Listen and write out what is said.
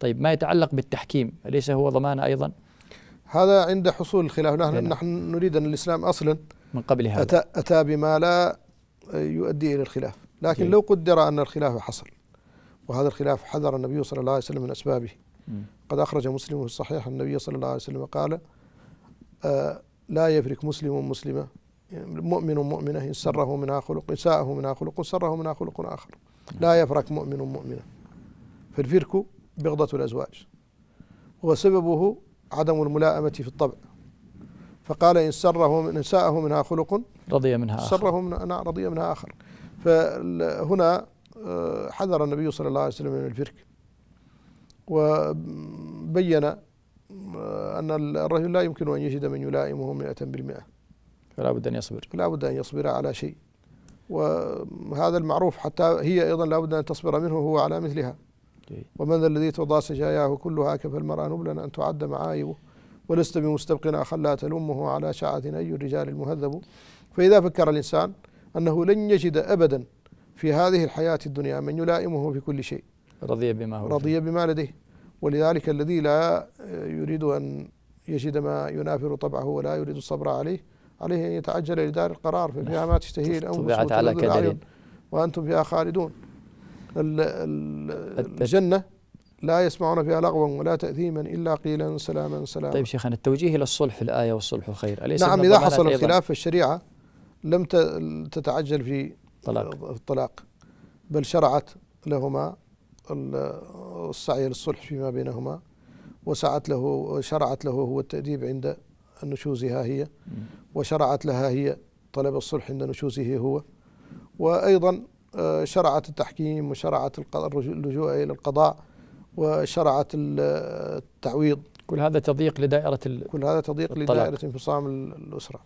طيب ما يتعلق بالتحكيم أليس هو ضمانة أيضا؟ هذا عند حصول الخلاف نحن, نعم. نحن نريد أن الإسلام أصلا من قبل هذا أتى, أتى بما لا يؤدي إلى الخلاف لكن جيد. لو قدر أن الخلاف حصل وهذا الخلاف حذر النبي صلى الله عليه وسلم من أسبابه م. قد أخرج مسلم في الصحيح النبي صلى الله عليه وسلم قال آه لا يفرك مسلم مسلمة مؤمن مؤمنة إن سره منها خلق إن ساءه منها خلق سره منها خلق آخر لا يفرك مؤمن مؤمنة فالفرك بغضة الأزواج وسببه عدم الملائمة في الطبع فقال إن سره إن ساءه منها خلق رضي منها آخر سره من نعم، رضي منها آخر فهنا آه، حذر النبي صلى الله عليه وسلم من الفرك وبين آه، أن الرجل لا يمكن أن يجد من يلائمه مئة بالمئة فلا بد أن يصبر فلا بد أن يصبر على شيء وهذا المعروف حتى هي أيضا لا بد أن تصبر منه هو على مثلها إيه. ومن الذي تضاء سجاياه كلها كفالمرأة نبلا أن تعد معايبه ولست بمستبقنا خلا تلمه على شعة أي الرجال المهذب فإذا فكر الإنسان أنه لن يجد أبدا في هذه الحياة الدنيا من يلائمه في كل شيء رضي بما هو رضي بما لديه ولذلك الذي لا يريد أن يجد ما ينافر طبعه ولا يريد الصبر عليه عليه أن يتعجل لدار القرار فيها ما تشتهيه الأنفس وتلذ الأعين وأنتم فيها خالدون الجنة لا يسمعون فيها لغوا ولا تأثيما إلا قيلا سلاما سلاما طيب شيخنا التوجيه إلى الصلح الآية والصلح خير أليس نعم إذا حصل الخلاف في الشريعة لم تتعجل في طلاق. الطلاق بل شرعت لهما السعي للصلح فيما بينهما وسعت له شرعت له هو التأديب عند نشوزها هي وشرعت لها هي طلب الصلح عند نشوزه هو وأيضا شرعت التحكيم وشرعت اللجوء إلى القضاء وشرعت التعويض كل هذا تضييق لدائرة كل هذا تضييق لدائرة انفصام الأسرة